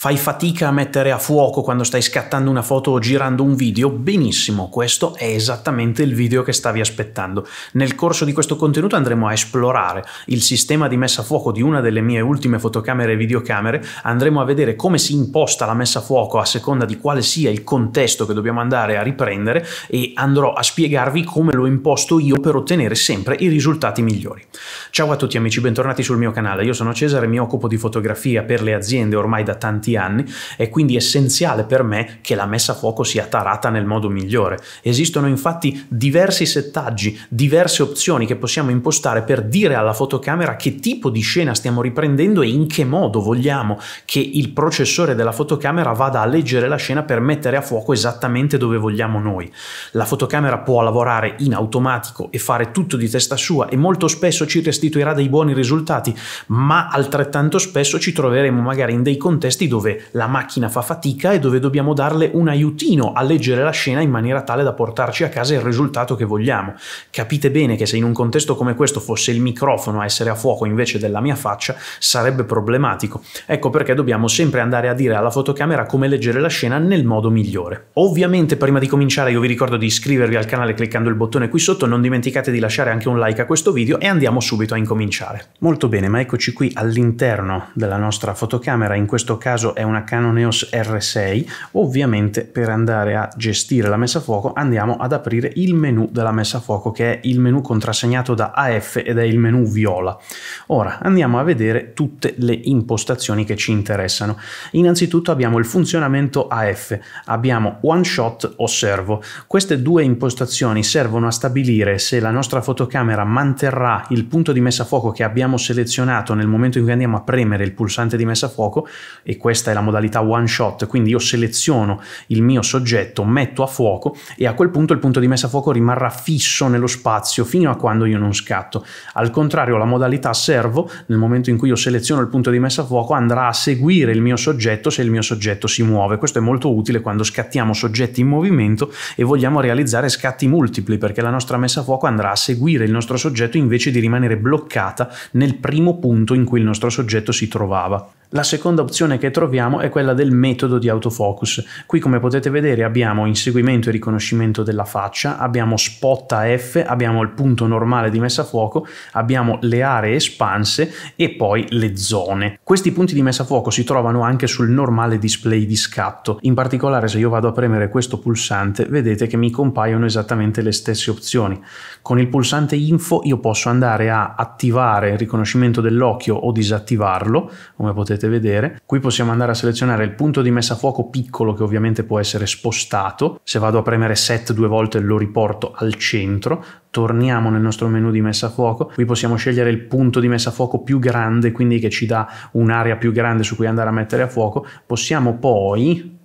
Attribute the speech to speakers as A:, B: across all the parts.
A: fai fatica a mettere a fuoco quando stai scattando una foto o girando un video, benissimo, questo è esattamente il video che stavi aspettando. Nel corso di questo contenuto andremo a esplorare il sistema di messa a fuoco di una delle mie ultime fotocamere e videocamere, andremo a vedere come si imposta la messa a fuoco a seconda di quale sia il contesto che dobbiamo andare a riprendere e andrò a spiegarvi come lo imposto io per ottenere sempre i risultati migliori. Ciao a tutti amici, bentornati sul mio canale, io sono Cesare, mi occupo di fotografia per le aziende ormai da tanti tanti anni è quindi essenziale per me che la messa a fuoco sia tarata nel modo migliore. Esistono infatti diversi settaggi, diverse opzioni che possiamo impostare per dire alla fotocamera che tipo di scena stiamo riprendendo e in che modo vogliamo che il processore della fotocamera vada a leggere la scena per mettere a fuoco esattamente dove vogliamo noi. La fotocamera può lavorare in automatico e fare tutto di testa sua e molto spesso ci restituirà dei buoni risultati, ma altrettanto spesso ci troveremo magari in dei contesti dove dove la macchina fa fatica e dove dobbiamo darle un aiutino a leggere la scena in maniera tale da portarci a casa il risultato che vogliamo. Capite bene che se in un contesto come questo fosse il microfono a essere a fuoco invece della mia faccia, sarebbe problematico. Ecco perché dobbiamo sempre andare a dire alla fotocamera come leggere la scena nel modo migliore. Ovviamente prima di cominciare io vi ricordo di iscrivervi al canale cliccando il bottone qui sotto, non dimenticate di lasciare anche un like a questo video e andiamo subito a incominciare. Molto bene, ma eccoci qui all'interno della nostra fotocamera, in questo caso caso è una Canon EOS R6, ovviamente per andare a gestire la messa a fuoco andiamo ad aprire il menu della messa a fuoco che è il menu contrassegnato da AF ed è il menu viola. Ora andiamo a vedere tutte le impostazioni che ci interessano. Innanzitutto abbiamo il funzionamento AF, abbiamo one shot o servo. Queste due impostazioni servono a stabilire se la nostra fotocamera manterrà il punto di messa a fuoco che abbiamo selezionato nel momento in cui andiamo a premere il pulsante di messa a fuoco e questo questa è la modalità one shot, quindi io seleziono il mio soggetto, metto a fuoco e a quel punto il punto di messa a fuoco rimarrà fisso nello spazio fino a quando io non scatto. Al contrario, la modalità servo, nel momento in cui io seleziono il punto di messa a fuoco, andrà a seguire il mio soggetto se il mio soggetto si muove. Questo è molto utile quando scattiamo soggetti in movimento e vogliamo realizzare scatti multipli perché la nostra messa a fuoco andrà a seguire il nostro soggetto invece di rimanere bloccata nel primo punto in cui il nostro soggetto si trovava. La seconda opzione che troviamo è quella del metodo di autofocus. Qui come potete vedere abbiamo inseguimento e riconoscimento della faccia, abbiamo spot AF, abbiamo il punto normale di messa a fuoco, abbiamo le aree espanse e poi le zone. Questi punti di messa a fuoco si trovano anche sul normale display di scatto. In particolare se io vado a premere questo pulsante vedete che mi compaiono esattamente le stesse opzioni. Con il pulsante info io posso andare a attivare il riconoscimento dell'occhio o disattivarlo, come potete potete vedere. Qui possiamo andare a selezionare il punto di messa a fuoco piccolo che ovviamente può essere spostato. Se vado a premere set due volte lo riporto al centro. Torniamo nel nostro menu di messa a fuoco. Qui possiamo scegliere il punto di messa a fuoco più grande, quindi che ci dà un'area più grande su cui andare a mettere a fuoco. Possiamo poi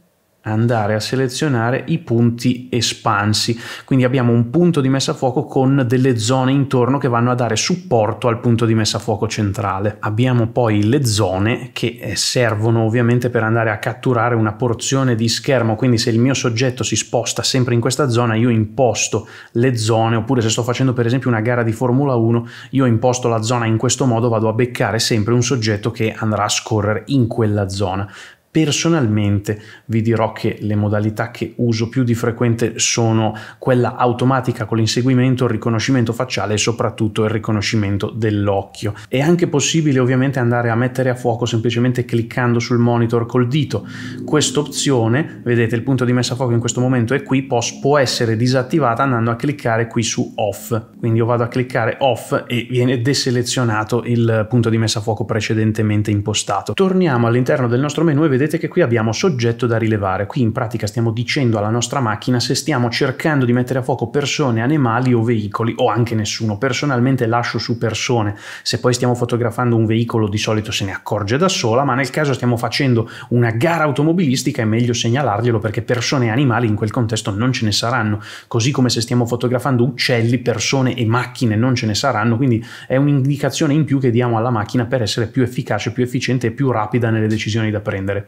A: andare a selezionare i punti espansi quindi abbiamo un punto di messa a fuoco con delle zone intorno che vanno a dare supporto al punto di messa a fuoco centrale abbiamo poi le zone che eh, servono ovviamente per andare a catturare una porzione di schermo quindi se il mio soggetto si sposta sempre in questa zona io imposto le zone oppure se sto facendo per esempio una gara di Formula 1 io imposto la zona in questo modo vado a beccare sempre un soggetto che andrà a scorrere in quella zona Personalmente vi dirò che le modalità che uso più di frequente sono quella automatica con l'inseguimento, il riconoscimento facciale e soprattutto il riconoscimento dell'occhio. È anche possibile ovviamente andare a mettere a fuoco semplicemente cliccando sul monitor col dito. Questa opzione, vedete il punto di messa a fuoco in questo momento è qui, può essere disattivata andando a cliccare qui su off. Quindi io vado a cliccare off e viene deselezionato il punto di messa a fuoco precedentemente impostato. Torniamo all'interno del nostro menu e vedete vedete che qui abbiamo soggetto da rilevare. Qui in pratica stiamo dicendo alla nostra macchina se stiamo cercando di mettere a fuoco persone, animali o veicoli o anche nessuno. Personalmente lascio su persone. Se poi stiamo fotografando un veicolo di solito se ne accorge da sola, ma nel caso stiamo facendo una gara automobilistica è meglio segnalarglielo perché persone e animali in quel contesto non ce ne saranno, così come se stiamo fotografando uccelli, persone e macchine non ce ne saranno, quindi è un'indicazione in più che diamo alla macchina per essere più efficace, più efficiente e più rapida nelle decisioni da prendere.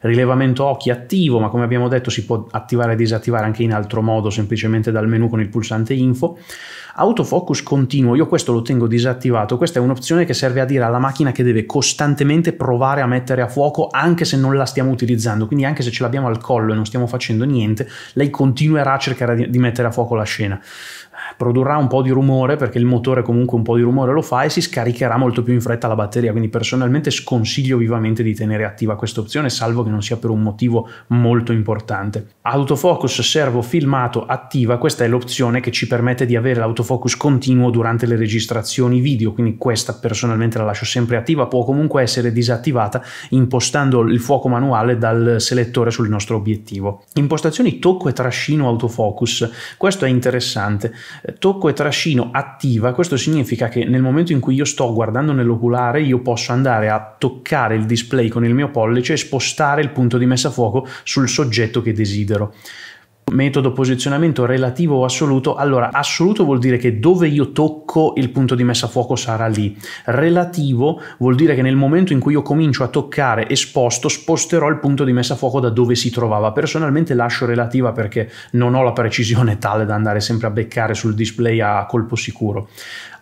A: Rilevamento occhi attivo, ma come abbiamo detto si può attivare e disattivare anche in altro modo, semplicemente dal menu con il pulsante info. Autofocus continuo, io questo lo tengo disattivato, questa è un'opzione che serve a dire alla macchina che deve costantemente provare a mettere a fuoco anche se non la stiamo utilizzando, quindi anche se ce l'abbiamo al collo e non stiamo facendo niente, lei continuerà a cercare di mettere a fuoco la scena produrrà un po' di rumore perché il motore comunque un po' di rumore lo fa e si scaricherà molto più in fretta la batteria, quindi personalmente sconsiglio vivamente di tenere attiva questa opzione salvo che non sia per un motivo molto importante. Autofocus servo filmato attiva, questa è l'opzione che ci permette di avere l'autofocus continuo durante le registrazioni video, quindi questa personalmente la lascio sempre attiva, può comunque essere disattivata impostando il fuoco manuale dal selettore sul nostro obiettivo. Impostazioni tocco e trascino autofocus, questo è interessante Tocco e trascino attiva, questo significa che nel momento in cui io sto guardando nell'oculare io posso andare a toccare il display con il mio pollice e spostare il punto di messa a fuoco sul soggetto che desidero. Metodo posizionamento relativo o assoluto. Allora, assoluto vuol dire che dove io tocco il punto di messa a fuoco sarà lì. Relativo vuol dire che nel momento in cui io comincio a toccare e sposto, sposterò il punto di messa a fuoco da dove si trovava. Personalmente lascio relativa perché non ho la precisione tale da andare sempre a beccare sul display a colpo sicuro.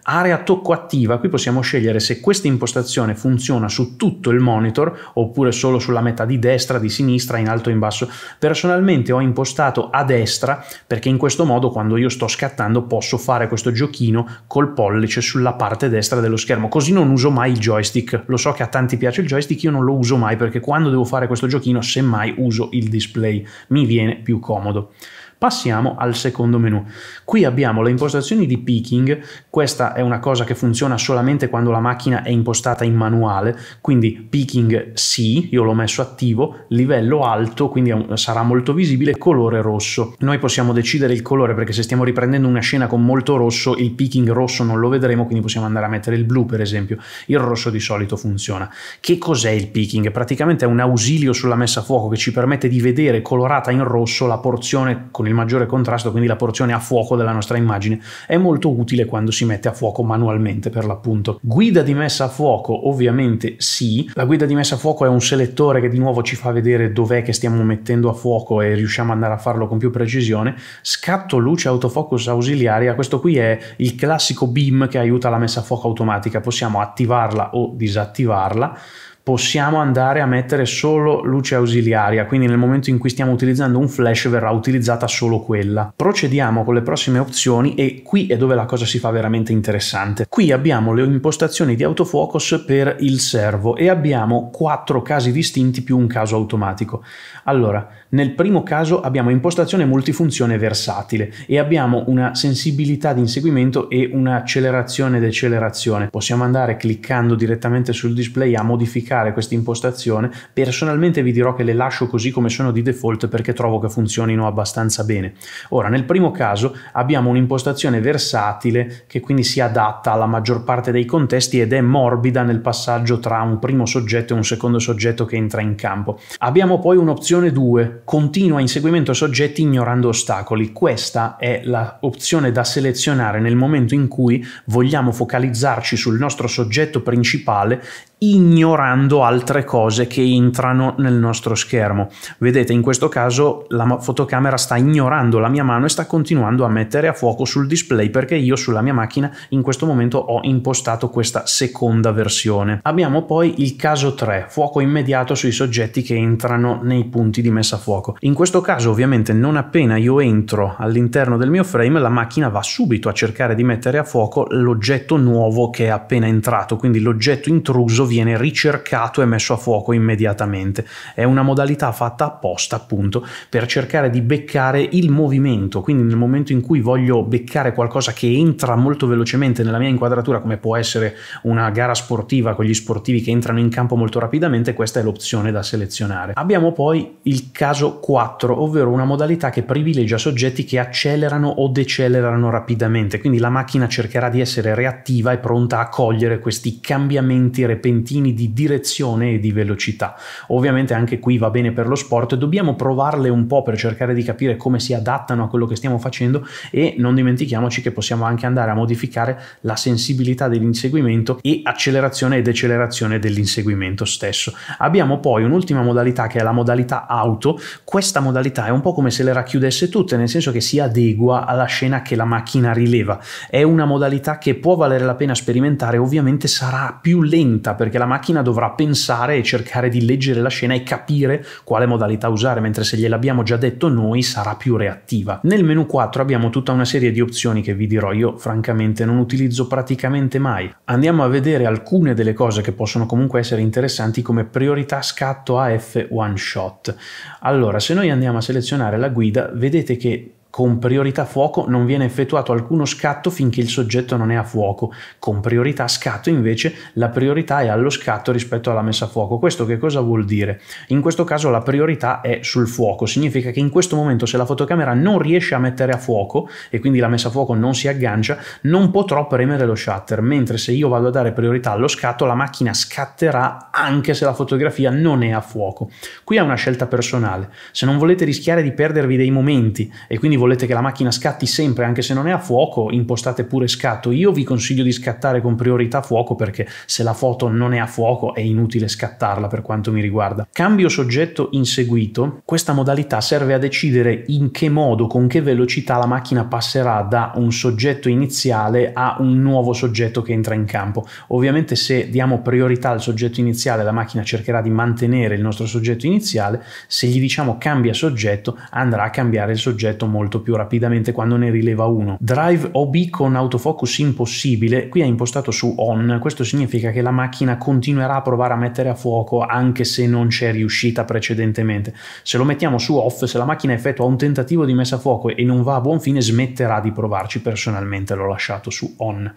A: Area tocco attiva, qui possiamo scegliere se questa impostazione funziona su tutto il monitor oppure solo sulla metà di destra, di sinistra, in alto e in basso. Personalmente ho impostato a destra perché in questo modo quando io sto scattando posso fare questo giochino col pollice sulla parte destra dello schermo, così non uso mai il joystick. Lo so che a tanti piace il joystick, io non lo uso mai perché quando devo fare questo giochino semmai uso il display, mi viene più comodo. Passiamo al secondo menu. Qui abbiamo le impostazioni di picking, questa è una cosa che funziona solamente quando la macchina è impostata in manuale, quindi picking sì, io l'ho messo attivo, livello alto, quindi sarà molto visibile, colore rosso. Noi possiamo decidere il colore perché se stiamo riprendendo una scena con molto rosso, il picking rosso non lo vedremo, quindi possiamo andare a mettere il blu per esempio. Il rosso di solito funziona. Che cos'è il picking? Praticamente è un ausilio sulla messa a fuoco che ci permette di vedere colorata in rosso la porzione con il il maggiore contrasto, quindi la porzione a fuoco della nostra immagine, è molto utile quando si mette a fuoco manualmente per l'appunto. Guida di messa a fuoco ovviamente sì, la guida di messa a fuoco è un selettore che di nuovo ci fa vedere dov'è che stiamo mettendo a fuoco e riusciamo ad andare a farlo con più precisione. Scatto luce autofocus ausiliaria, questo qui è il classico beam che aiuta la messa a fuoco automatica, possiamo attivarla o disattivarla possiamo andare a mettere solo luce ausiliaria, quindi nel momento in cui stiamo utilizzando un flash verrà utilizzata solo quella. Procediamo con le prossime opzioni e qui è dove la cosa si fa veramente interessante. Qui abbiamo le impostazioni di autofocus per il servo e abbiamo quattro casi distinti più un caso automatico. Allora, nel primo caso abbiamo impostazione multifunzione versatile e abbiamo una sensibilità di inseguimento e un'accelerazione decelerazione. Possiamo andare cliccando direttamente sul display a modificare modificare questa impostazione. Personalmente vi dirò che le lascio così come sono di default perché trovo che funzionino abbastanza bene. Ora, nel primo caso abbiamo un'impostazione versatile che quindi si adatta alla maggior parte dei contesti ed è morbida nel passaggio tra un primo soggetto e un secondo soggetto che entra in campo. Abbiamo poi un'opzione 2, continua inseguimento soggetti ignorando ostacoli. Questa è l'opzione da selezionare nel momento in cui vogliamo focalizzarci sul nostro soggetto principale ignorando altre cose che entrano nel nostro schermo. Vedete, in questo caso la fotocamera sta ignorando la mia mano e sta continuando a mettere a fuoco sul display perché io sulla mia macchina in questo momento ho impostato questa seconda versione. Abbiamo poi il caso 3, fuoco immediato sui soggetti che entrano nei punti di messa a fuoco. In questo caso ovviamente non appena io entro all'interno del mio frame la macchina va subito a cercare di mettere a fuoco l'oggetto nuovo che è appena entrato, quindi l'oggetto intruso viene ricercato e messo a fuoco immediatamente. È una modalità fatta apposta appunto per cercare di beccare il movimento, quindi nel momento in cui voglio beccare qualcosa che entra molto velocemente nella mia inquadratura, come può essere una gara sportiva con gli sportivi che entrano in campo molto rapidamente, questa è l'opzione da selezionare. Abbiamo poi il caso 4, ovvero una modalità che privilegia soggetti che accelerano o decelerano rapidamente, quindi la macchina cercherà di essere reattiva e pronta a cogliere questi cambiamenti repentini momentini di direzione e di velocità. Ovviamente anche qui va bene per lo sport, dobbiamo provarle un po' per cercare di capire come si adattano a quello che stiamo facendo e non dimentichiamoci che possiamo anche andare a modificare la sensibilità dell'inseguimento e accelerazione e decelerazione dell'inseguimento stesso. Abbiamo poi un'ultima modalità che è la modalità auto, questa modalità è un po' come se le racchiudesse tutte, nel senso che si adegua alla scena che la macchina rileva, è una modalità che può valere la pena sperimentare, ovviamente sarà più lenta perché perché la macchina dovrà pensare e cercare di leggere la scena e capire quale modalità usare, mentre se gliel'abbiamo già detto noi sarà più reattiva. Nel menu 4 abbiamo tutta una serie di opzioni che vi dirò, io francamente non utilizzo praticamente mai. Andiamo a vedere alcune delle cose che possono comunque essere interessanti come priorità scatto AF one shot. Allora, se noi andiamo a selezionare la guida, vedete che con priorità fuoco non viene effettuato alcuno scatto finché il soggetto non è a fuoco. Con priorità scatto invece la priorità è allo scatto rispetto alla messa a fuoco. Questo che cosa vuol dire? In questo caso la priorità è sul fuoco, significa che in questo momento se la fotocamera non riesce a mettere a fuoco e quindi la messa a fuoco non si aggancia, non potrò premere lo shutter, mentre se io vado a dare priorità allo scatto la macchina scatterà anche se la fotografia non è a fuoco. Qui è una scelta personale. Se non volete rischiare di perdervi dei momenti e quindi volete che la macchina scatti sempre anche se non è a fuoco, impostate pure scatto. Io vi consiglio di scattare con priorità fuoco perché se la foto non è a fuoco è inutile scattarla per quanto mi riguarda. Cambio soggetto inseguito. Questa modalità serve a decidere in che modo, con che velocità la macchina passerà da un soggetto iniziale a un nuovo soggetto che entra in campo. Ovviamente se diamo priorità al soggetto iniziale la macchina cercherà di mantenere il nostro soggetto iniziale, se gli diciamo cambia soggetto andrà a cambiare il soggetto molto quanto più rapidamente quando ne rileva uno. Drive OB con autofocus impossibile, qui è impostato su on, questo significa che la macchina continuerà a provare a mettere a fuoco anche se non c'è riuscita precedentemente. Se lo mettiamo su off, se la macchina effettua un tentativo di messa a fuoco e non va a buon fine, smetterà di provarci, personalmente l'ho lasciato su on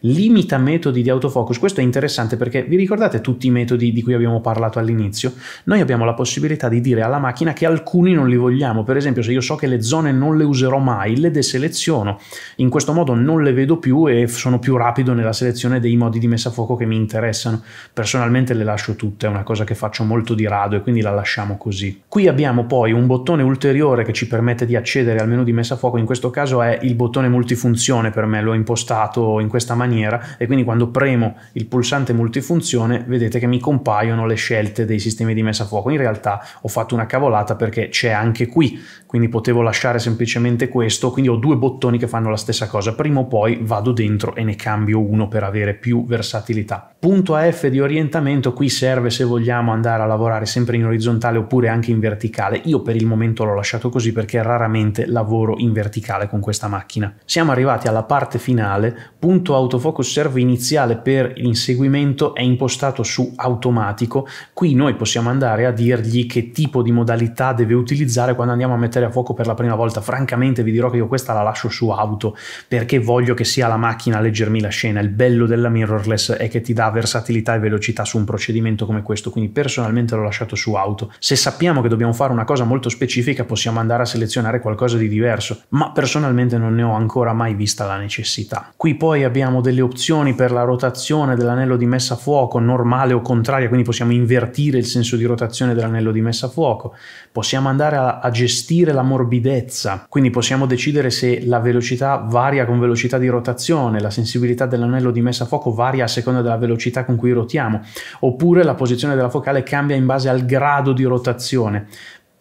A: limita metodi di autofocus. Questo è interessante perché vi ricordate tutti i metodi di cui abbiamo parlato all'inizio? Noi abbiamo la possibilità di dire alla macchina che alcuni non li vogliamo. Per esempio, se io so che le zone non le userò mai, le deseleziono. In questo modo non le vedo più e sono più rapido nella selezione dei modi di messa a fuoco che mi interessano. Personalmente le lascio tutte, è una cosa che faccio molto di rado e quindi la lasciamo così. Qui abbiamo poi un bottone ulteriore che ci permette di accedere al menu di messa a fuoco, in questo caso è il bottone multifunzione per me, l'ho impostato in questa maniera maniera e quindi quando premo il pulsante multifunzione vedete che mi compaiono le scelte dei sistemi di messa a fuoco. In realtà ho fatto una cavolata perché c'è anche qui, quindi potevo lasciare semplicemente questo, quindi ho due bottoni che fanno la stessa cosa, prima o poi vado dentro e ne cambio uno per avere più versatilità. Punto F di orientamento qui serve se vogliamo andare a lavorare sempre in orizzontale oppure anche in verticale. Io per il momento l'ho lasciato così perché raramente lavoro in verticale con questa macchina. Siamo arrivati alla parte finale, punto autofocus serve iniziale per l'inseguimento è impostato su automatico. Qui noi possiamo andare a dirgli che tipo di modalità deve utilizzare quando andiamo a mettere a fuoco per la prima volta. Francamente vi dirò che io questa la lascio su auto perché voglio che sia la macchina a leggermi la scena. Il bello della mirrorless è che ti dà versatilità e velocità su un procedimento come questo, quindi personalmente l'ho lasciato su auto. Se sappiamo che dobbiamo fare una cosa molto specifica possiamo andare a selezionare qualcosa di diverso, ma personalmente non ne ho ancora mai vista la necessità. Qui poi abbiamo delle opzioni per la rotazione dell'anello di messa a fuoco normale o contraria, quindi possiamo invertire il senso di rotazione dell'anello di messa a fuoco, possiamo andare a, a gestire la morbidezza, quindi possiamo decidere se la velocità varia con velocità di rotazione, la sensibilità dell'anello di messa a fuoco varia a seconda della velocità velocità con cui rotiamo, oppure la posizione della focale cambia in base al grado di rotazione.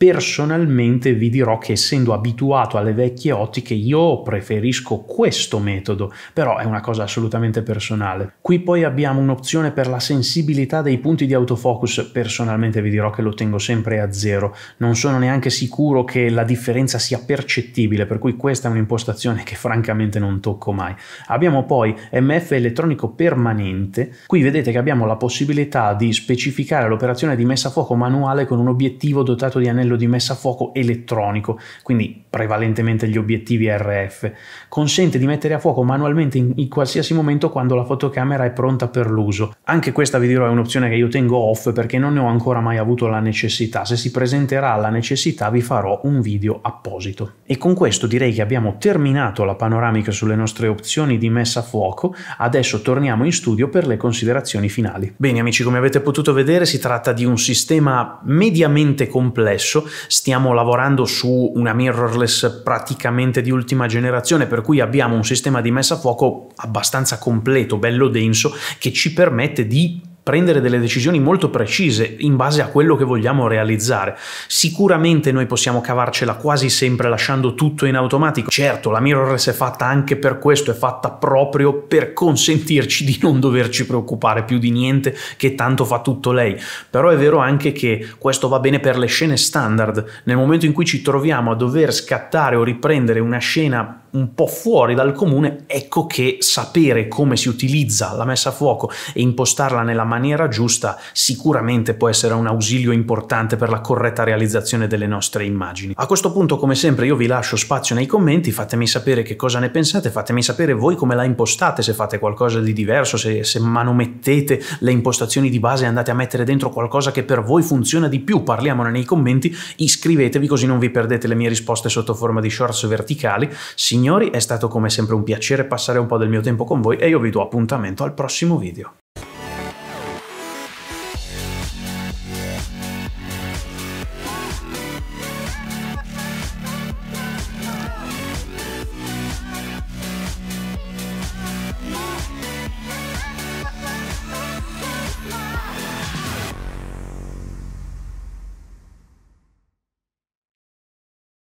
A: Personalmente vi dirò che essendo abituato alle vecchie ottiche io preferisco questo metodo, però è una cosa assolutamente personale. Qui poi abbiamo un'opzione per la sensibilità dei punti di autofocus, personalmente vi dirò che lo tengo sempre a zero, non sono neanche sicuro che la differenza sia percettibile, per cui questa è un'impostazione che francamente non tocco mai. Abbiamo poi MF elettronico permanente, qui vedete che abbiamo la possibilità di specificare l'operazione di messa a fuoco manuale con un obiettivo dotato di anello livello di messa a fuoco elettronico, quindi prevalentemente gli obiettivi RF. Consente di mettere a fuoco manualmente in, in qualsiasi momento quando la fotocamera è pronta per l'uso. Anche questa, vi dirò, è un'opzione che io tengo off perché non ne ho ancora mai avuto la necessità. Se si presenterà la necessità vi farò un video apposito. E con questo direi che abbiamo terminato la panoramica sulle nostre opzioni di messa a fuoco. Adesso torniamo in studio per le considerazioni finali. Bene amici, come avete potuto vedere si tratta di un sistema mediamente complesso adesso, stiamo lavorando su una mirrorless praticamente di ultima generazione, per cui abbiamo un sistema di messa a fuoco abbastanza completo, bello denso, che ci permette di prendere delle decisioni molto precise in base a quello che vogliamo realizzare. Sicuramente noi possiamo cavarcela quasi sempre lasciando tutto in automatico. Certo, la mirrorless è fatta anche per questo, è fatta proprio per consentirci di non doverci preoccupare più di niente che tanto fa tutto lei. Però è vero anche che questo va bene per le scene standard. Nel momento in cui ci troviamo a dover scattare o riprendere una scena un po' fuori dal comune, ecco che sapere come si utilizza la messa a fuoco e impostarla nella maniera maniera giusta sicuramente può essere un ausilio importante per la corretta realizzazione delle nostre immagini. A questo punto, come sempre, io vi lascio spazio nei commenti, fatemi sapere che cosa ne pensate, fatemi sapere voi come la impostate, se fate qualcosa di diverso, se, se manomettete le impostazioni di base e andate a mettere dentro qualcosa che per voi funziona di più, parliamone nei commenti, iscrivetevi così non vi perdete le mie risposte sotto forma di shorts verticali. Signori, è stato come sempre un piacere passare un po' del mio tempo con voi e io vi do appuntamento al prossimo video.